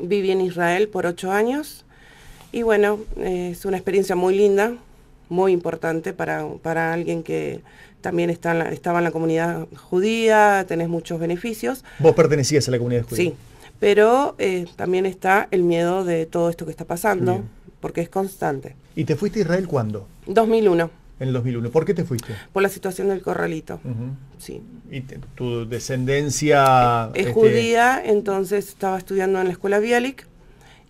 Viví en Israel por ocho años y bueno, es una experiencia muy linda, muy importante para, para alguien que también está en la, estaba en la comunidad judía, tenés muchos beneficios. Vos pertenecías a la comunidad judía. Sí, pero eh, también está el miedo de todo esto que está pasando, porque es constante. ¿Y te fuiste a Israel cuándo? 2001 en el 2001. ¿Por qué te fuiste? Por la situación del corralito. Sí. ¿Y tu descendencia? Es, este, judía, entonces estaba estudiando en la escuela Bialik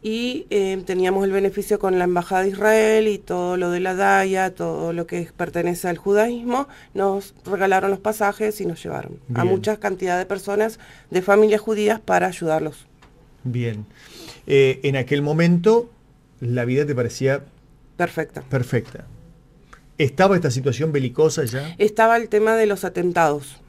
y eh, teníamos el beneficio con la Embajada de Israel y todo lo de la Daya, todo lo que pertenece al judaísmo, nos regalaron los pasajes y nos llevaron a muchas cantidades de personas de familias judías para ayudarlos. Bien. Eh, en aquel momento la vida te parecía... Perfecta. Perfecta. ¿Estaba esta situación belicosa ya? Estaba el tema de los atentados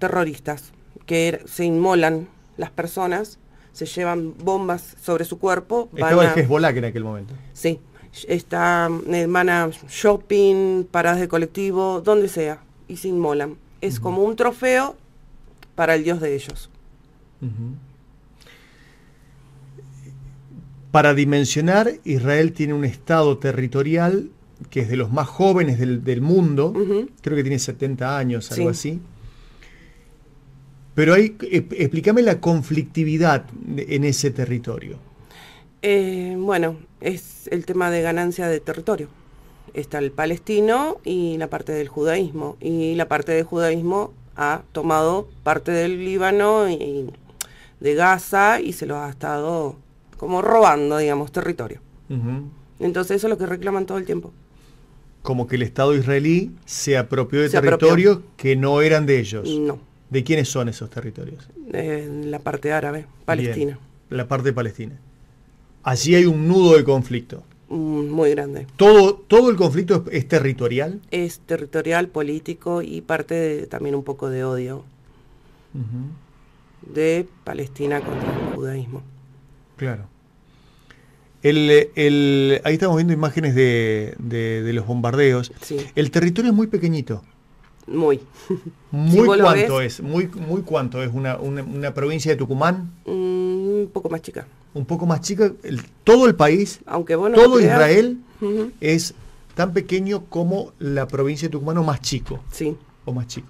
terroristas, que er, se inmolan las personas, se llevan bombas sobre su cuerpo. Estaba el Hezbollah en aquel momento. Sí, está, eh, van shopping, paradas de colectivo, donde sea, y se inmolan. Es como un trofeo para el dios de ellos. Para dimensionar, Israel tiene un estado territorial que es de los más jóvenes del, mundo, creo que tiene 70 años, algo así. Pero hay, eh, explícame la conflictividad en ese territorio. Eh, bueno, es el tema de ganancia de territorio. Está el palestino y la parte del judaísmo. Y la parte del judaísmo ha tomado parte del Líbano y de Gaza y se lo ha estado como robando, digamos, territorio. Entonces eso es lo que reclaman todo el tiempo como que el Estado israelí se apropió de territorios que no eran de ellos. No. ¿De quiénes son esos territorios? la parte árabe, Palestina. la parte palestina. Allí hay un nudo de conflicto. Mm, muy grande. ¿Todo, todo el conflicto es, territorial? Es territorial, político y parte también un poco de odio de Palestina contra el judaísmo. Claro. El, ahí estamos viendo imágenes de, los bombardeos. El territorio es muy pequeñito. Muy. Muy cuánto es, muy, muy cuánto es una, provincia de Tucumán. Mm, un poco más chica. Un poco más chica. todo el país, Aunque bueno todo Israel es tan pequeño como la provincia de Tucumán o más chico. Sí. O más chico.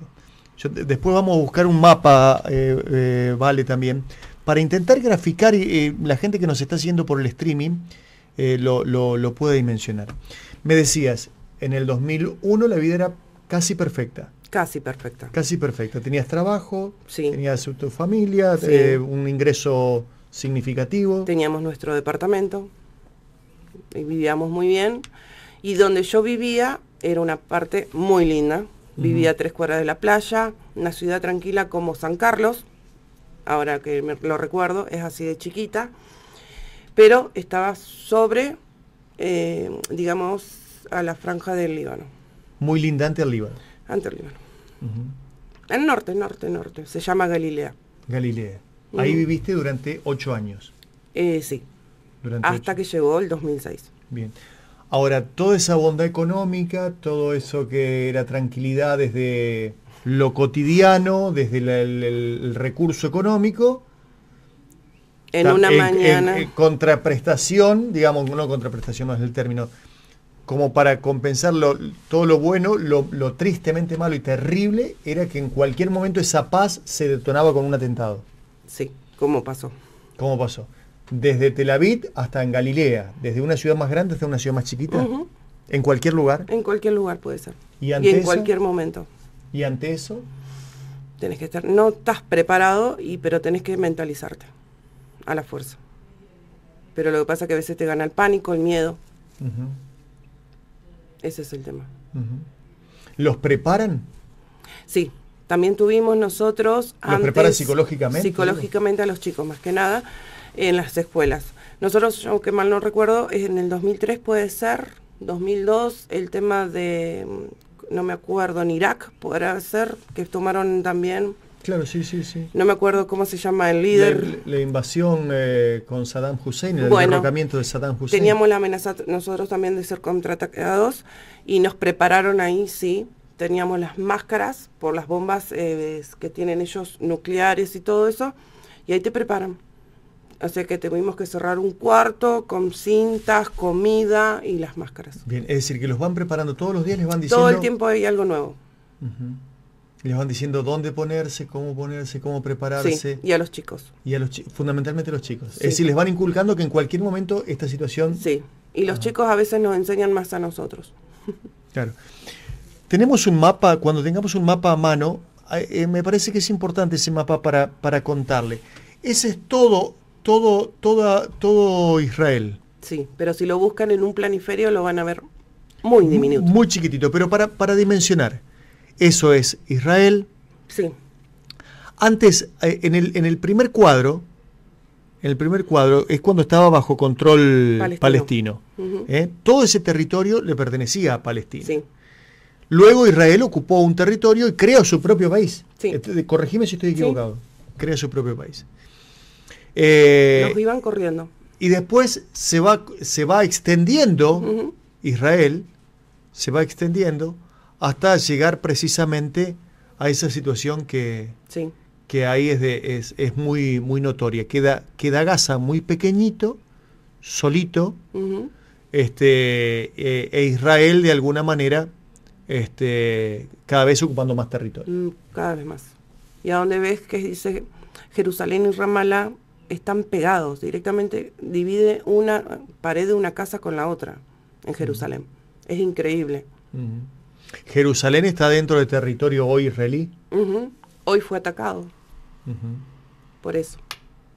después vamos a buscar un mapa, eh, eh, vale, también, para intentar graficar, eh, la gente que nos está haciendo por el streaming eh, lo, puede dimensionar. Me decías, en el 2001 la vida era casi perfecta. Casi perfecta. Casi perfecta. Tenías trabajo, tenías tu familia, eh, un ingreso significativo. Teníamos nuestro departamento y vivíamos muy bien. Y donde yo vivía era una parte muy linda. Vivía a tres cuadras de la playa, una ciudad tranquila como San Carlos, ahora que lo recuerdo, es así de chiquita, pero estaba sobre, eh, digamos, a la franja del Líbano. Muy linda ante el Líbano. Ante el Líbano. El norte, norte, norte. Se llama Galilea. Galilea. Ahí viviste durante ocho años. Eh, sí. Hasta que llegó el 2006. Bien. Ahora, toda esa bondad económica, todo eso que era tranquilidad desde lo cotidiano, desde el, recurso económico. En una mañana. contraprestación, digamos, no contraprestación no es el término, como para compensar todo lo bueno, lo, tristemente malo y terrible era que en cualquier momento esa paz se detonaba con un atentado. Sí, ¿cómo pasó? ¿Cómo pasó? Desde Tel Aviv hasta en Galilea, desde una ciudad más grande hasta una ciudad más chiquita, en cualquier lugar. En cualquier lugar puede ser. Y, en cualquier momento. ¿Y ante eso? Tenés que estar, no estás preparado, y, pero tenés que mentalizarte a la fuerza. Pero lo que pasa es que a veces te gana el pánico, el miedo. Ese es el tema. ¿Los preparan? Sí, también tuvimos nosotros... ¿Los preparan psicológicamente? Psicológicamente a los chicos, más que nada, en las escuelas. Nosotros, aunque mal no recuerdo, en el 2003 puede ser, 2002, el tema de no me acuerdo, en Irak, podrá ser, que tomaron también. Claro, sí, sí, sí. No me acuerdo cómo se llama el líder. La, invasión eh, con Saddam Hussein, el de Saddam Hussein. Teníamos la amenaza nosotros también de ser contraatacados y nos prepararon ahí, sí. Teníamos las máscaras por las bombas eh, que tienen ellos nucleares y todo eso. Y ahí te preparan. Así que tuvimos que cerrar un cuarto con cintas, comida y las máscaras. Bien, es decir, que los van preparando todos los días, les van diciendo... Todo el tiempo hay algo nuevo. Les van diciendo dónde ponerse, cómo ponerse, cómo prepararse. y a los chicos. Y a los fundamentalmente a los chicos. Es decir, les van inculcando que en cualquier momento esta situación... Sí, y los chicos a veces nos enseñan más a nosotros. claro. Tenemos un mapa, cuando tengamos un mapa a mano, eh, eh, me parece que es importante ese mapa para, para contarle. Ese es todo todo, todo Israel. Sí, pero si lo buscan en un planiferio lo van a ver muy diminuto. Muy chiquitito, pero para, para dimensionar. Eso es Israel. Sí. Antes, eh, en el, en el primer cuadro, en el primer cuadro es cuando estaba bajo control palestino. ¿eh? Todo ese territorio le pertenecía a Palestina. Luego Israel ocupó un territorio y creó su propio país. Este, corregime si estoy equivocado. Crea su propio país. Eh, Los iban corriendo. Y después se va, se va extendiendo Israel, se va extendiendo hasta llegar precisamente a esa situación que, que ahí es, es, muy, muy notoria. Queda, queda Gaza muy pequeñito, solito, este, eh, e Israel de alguna manera este, cada vez ocupando más territorio. Mm, cada vez más. Y a donde ves que dice Jerusalén y Ramallah están pegados, directamente divide una pared de una casa con la otra en Jerusalén. Es increíble. ¿Jerusalén está dentro del territorio hoy israelí? Hoy fue atacado. Por eso.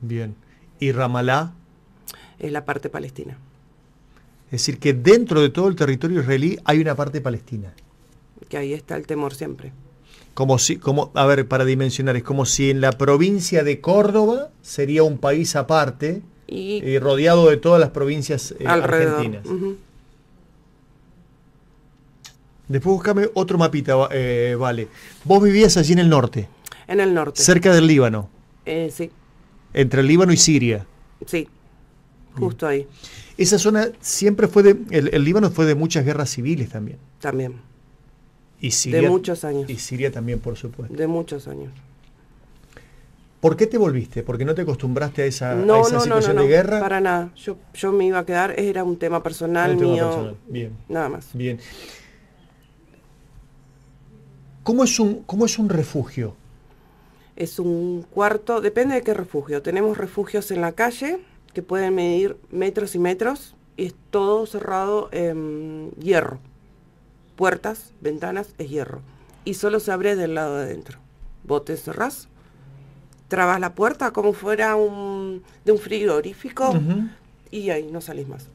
Bien. ¿Y Ramalá? Es la parte palestina. Es decir, que dentro de todo el territorio israelí hay una parte palestina. Que ahí está el temor siempre como si, como, a ver, para dimensionar, es como si en la provincia de Córdoba sería un país aparte y rodeado de todas las provincias eh, argentinas. Después buscame otro mapita, eh, vale. Vos vivías allí en el norte. En el norte. Cerca del Líbano. Eh, sí. Entre el Líbano y Siria. Sí, justo ahí. Esa zona siempre fue de, el Líbano fue de muchas guerras civiles también. También. Y Siria, también, por supuesto. De muchos años. ¿Por qué te volviste? ¿Porque no te acostumbraste a esa, situación de guerra? No, para nada. Yo, yo me iba a quedar, era un tema personal mío. personal. Bien. Nada más. Bien. ¿Cómo es, un, ¿Cómo es un refugio? Es un cuarto, depende de qué refugio. Tenemos refugios en la calle que pueden medir metros y metros y es todo cerrado en hierro puertas, ventanas, es hierro. Y solo se abre del lado de adentro. Vos te cerrás, trabas la puerta como fuera de un frigorífico y ahí no salís más.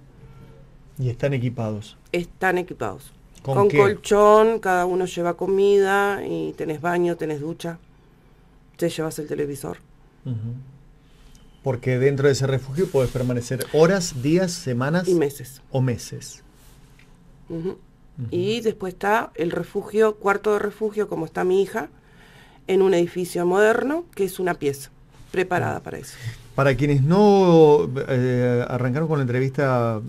¿Y están equipados? Están equipados. Con, colchón, cada uno lleva comida y tenés baño, tenés ducha. Te llevas el televisor. Porque dentro de ese refugio puedes permanecer horas, días, semanas. Y meses. O meses. Y después está el refugio, cuarto de refugio, como está mi hija, en un edificio moderno, que es una pieza preparada para eso. Para quienes no eh, arrancaron con la entrevista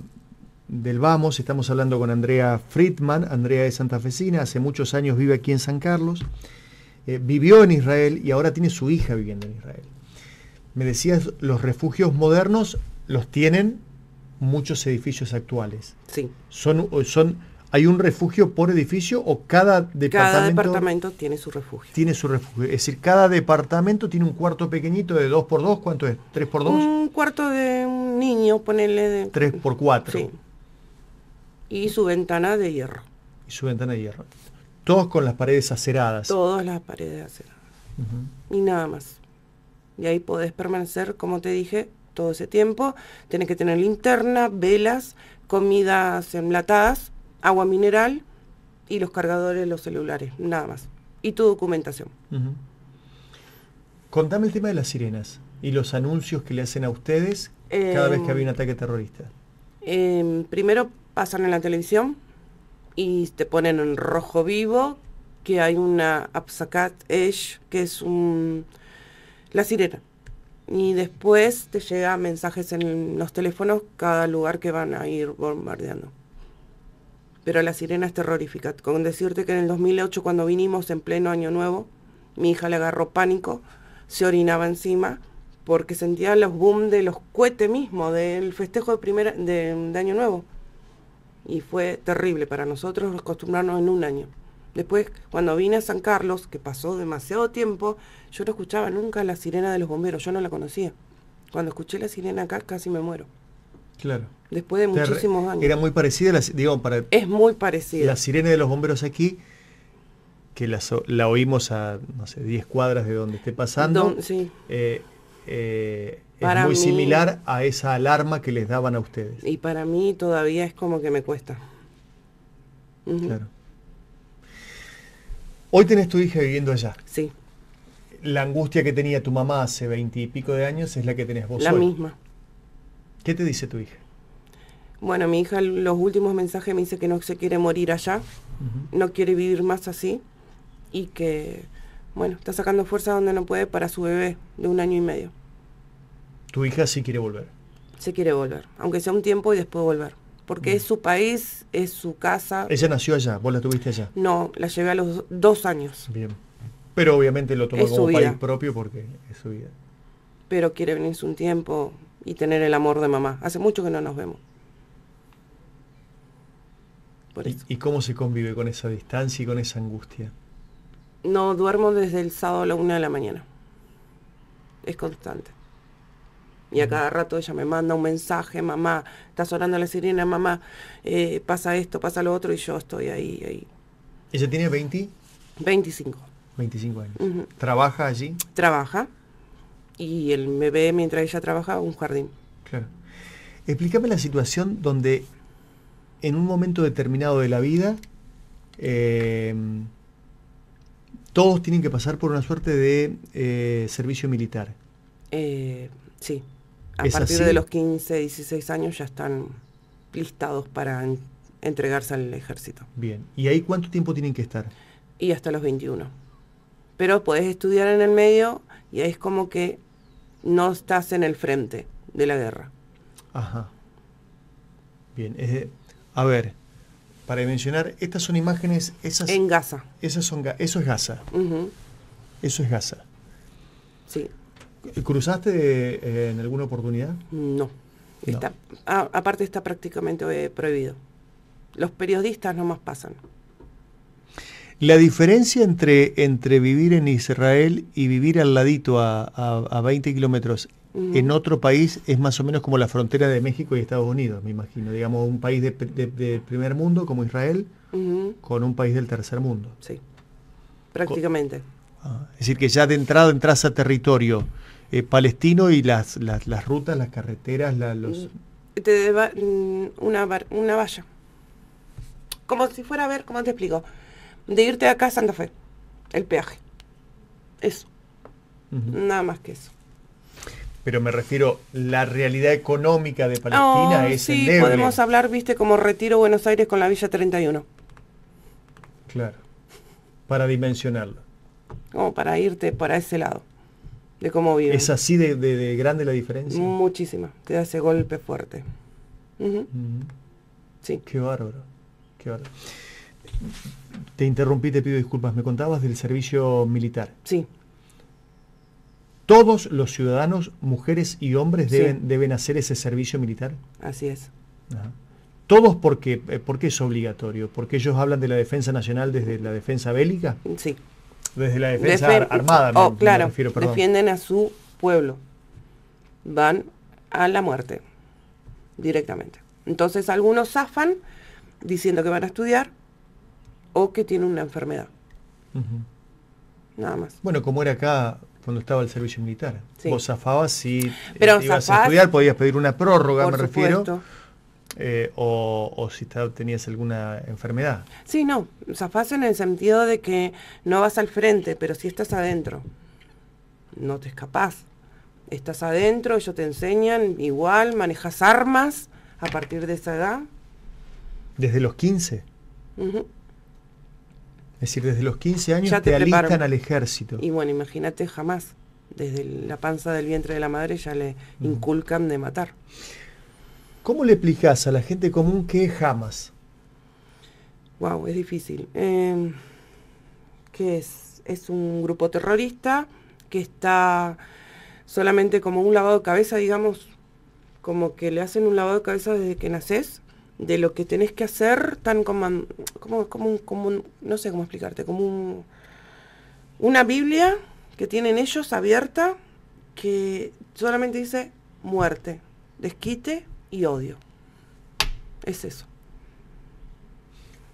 del Vamos, estamos hablando con Andrea Friedman. Andrea es santafesina, hace muchos años vive aquí en San Carlos, eh, vivió en Israel y ahora tiene su hija viviendo en Israel. Me decías, los refugios modernos los tienen muchos edificios actuales. Sí. Son, son ¿Hay un refugio por edificio o cada departamento? Cada departamento tiene su refugio. Tiene su refugio. Es decir, cada departamento tiene un cuarto pequeñito de 2 x 2 ¿Cuánto es? ¿3 por 2 Un cuarto de un niño, ponele de... 3 x 4 Sí. Y su ventana de hierro. Y su ventana de hierro. Todos con las paredes aceradas. Todas las paredes aceradas. Y nada más. Y ahí podés permanecer, como te dije, todo ese tiempo. Tienes que tener linterna, velas, comidas enlatadas agua mineral y los cargadores de los celulares, nada más. Y tu documentación. Contame el tema de las sirenas y los anuncios que le hacen a ustedes cada vez que em, había un ataque terrorista. Em, primero pasan en la televisión y te ponen en rojo vivo que hay una Apsacat Edge que es un, la sirena. Y después te llegan mensajes en los teléfonos cada lugar que van a ir bombardeando pero la sirena es terrorífica. Con decirte que en el 2008, cuando vinimos en pleno año nuevo, mi hija le agarró pánico, se orinaba encima, porque sentía los boom de los cohetes mismos, del festejo de, primera, de, de año nuevo. Y fue terrible para nosotros acostumbrarnos en un año. Después, cuando vine a San Carlos, que pasó demasiado tiempo, yo no escuchaba nunca la sirena de los bomberos, yo no la conocía. Cuando escuché la sirena acá, casi me muero. Claro después de muchísimos años. Era muy parecida, Es muy parecida. La sirena de los bomberos aquí, que la, oímos a, no sé, 10 cuadras de donde esté pasando, eh, eh, es muy similar a esa alarma que les daban a ustedes. Y para mí todavía es como que me cuesta. Claro. Hoy tenés tu hija viviendo allá. Sí. La angustia que tenía tu mamá hace y pico de años es la que tenés vos La misma. ¿Qué te dice tu hija? Bueno, mi hija los últimos mensajes me dice que no se quiere morir allá, no quiere vivir más así y que, bueno, está sacando fuerza donde no puede para su bebé de un año y medio. ¿Tu hija sí quiere volver? Se quiere volver, aunque sea un tiempo y después volver. Porque es su país, es su casa. ¿Ella nació allá? ¿Vos la tuviste allá? No, la llevé a los dos años. Bien. Pero obviamente lo tomó como país propio porque es su vida. Pero quiere venirse un tiempo y tener el amor de mamá. Hace mucho que no nos vemos. ¿Y cómo se convive con esa distancia y con esa angustia? No, duermo desde el sábado a la una de la mañana. Es constante. Y a cada rato ella me manda un mensaje, mamá, está sonando la sirena, mamá, eh, pasa esto, pasa lo otro, y yo estoy ahí, ahí. ¿Ella tiene 20? 25. 25 años. ¿Trabaja allí? Trabaja. Y él me ve mientras ella trabaja un jardín. Claro. Explícame la situación donde en un momento determinado de la vida, eh, todos tienen que pasar por una suerte de eh, servicio militar. Eh, sí. A partir de los 15, 16 años ya están listados para entregarse al ejército. Bien. ¿Y ahí cuánto tiempo tienen que estar? Y hasta los 21. Pero puedes estudiar en el medio y ahí es como que no estás en el frente de la guerra. Ajá. Bien. Es de, a ver, para mencionar, estas son imágenes. Esas, en Gaza. Esas son, eso es Gaza. Eso es Gaza. Sí. ¿Cruzaste eh, en alguna oportunidad? No. aparte está prácticamente eh, prohibido. Los periodistas nomás pasan. La diferencia entre, entre vivir en Israel y vivir al ladito a, a 20 kilómetros en mm. otro país es más o menos como la frontera de México y Estados Unidos, me imagino. Digamos, un país del primer mundo como Israel con un país del tercer mundo. Sí, prácticamente. Ah, es decir, que ya de entrada entras a territorio eh, palestino y las, las, rutas, las carreteras, los... Mm, te mm, una, una valla. Como si fuera a ver, ¿cómo te explico? De irte acá a Santa Fe, el peaje. Eso. Nada más que eso pero me refiero, la realidad económica de Palestina oh, es sí, endeble. podemos hablar, viste, como retiro Buenos Aires con la Villa 31. Claro, para dimensionarlo. Como para irte para ese lado, de cómo vives. ¿Es así de, grande la diferencia? Muchísima, te hace golpe fuerte. Sí. Qué bárbaro, qué bárbaro. Te interrumpí, te pido disculpas. Me contabas del servicio militar. Sí todos los ciudadanos, mujeres y hombres, deben, deben hacer ese servicio militar. Así es. Todos porque, eh, qué es obligatorio, porque ellos hablan de la defensa nacional desde la defensa bélica. Sí. Desde la defensa armada. Oh, me, claro, defienden a su pueblo. Van a la muerte directamente. Entonces algunos zafan diciendo que van a estudiar o que tienen una enfermedad. Nada más. Bueno, como era acá cuando estaba el servicio militar. Vos zafabas si Pero ibas a estudiar, podías pedir una prórroga, me refiero. Eh, o, si tenías alguna enfermedad. Sí, no, zafás en el sentido de que no vas al frente, pero si estás adentro, no te escapás. Estás adentro, ellos te enseñan igual, manejas armas a partir de esa edad. ¿Desde los 15? Es decir, desde los 15 años te, alistan al ejército. Y bueno, imagínate jamás. Desde la panza del vientre de la madre ya le mm. inculcan de matar. ¿Cómo le explicas a la gente común que es Wow, es difícil. Eh, ¿Qué es? Es un grupo terrorista que está solamente como un lavado de cabeza, digamos, como que le hacen un lavado de cabeza desde que naces de lo que tenés que hacer tan como, como, como, no sé cómo explicarte, como un, una Biblia que tienen ellos abierta que solamente dice muerte, desquite y odio. Es eso.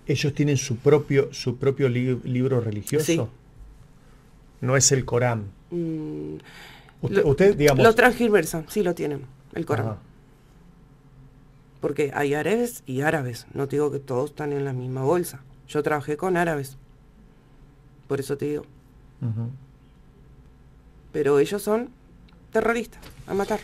Ellos tienen su propio, su propio libro religioso. No es el Corán. Mm, usted, lo, digamos. Lo transgiversan, sí lo tienen, el Corán porque hay árabes y árabes, no te digo que todos están en la misma bolsa. Yo trabajé con árabes, por eso te digo. Pero ellos son terroristas, a matar.